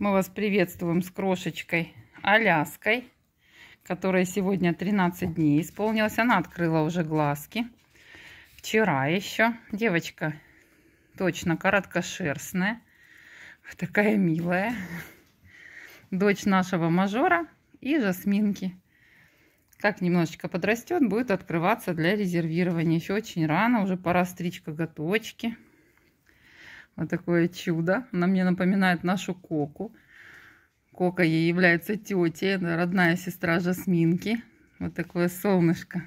Мы вас приветствуем с крошечкой Аляской, которая сегодня 13 дней исполнилась, Она открыла уже глазки. Вчера еще. Девочка точно короткошерстная. Такая милая. Дочь нашего мажора и Жасминки. Как немножечко подрастет, будет открываться для резервирования. Еще очень рано, уже пора стричь коготочки. Вот такое чудо. Она мне напоминает нашу Коку. Кока ей является тетей, родная сестра Жасминки. Вот такое солнышко.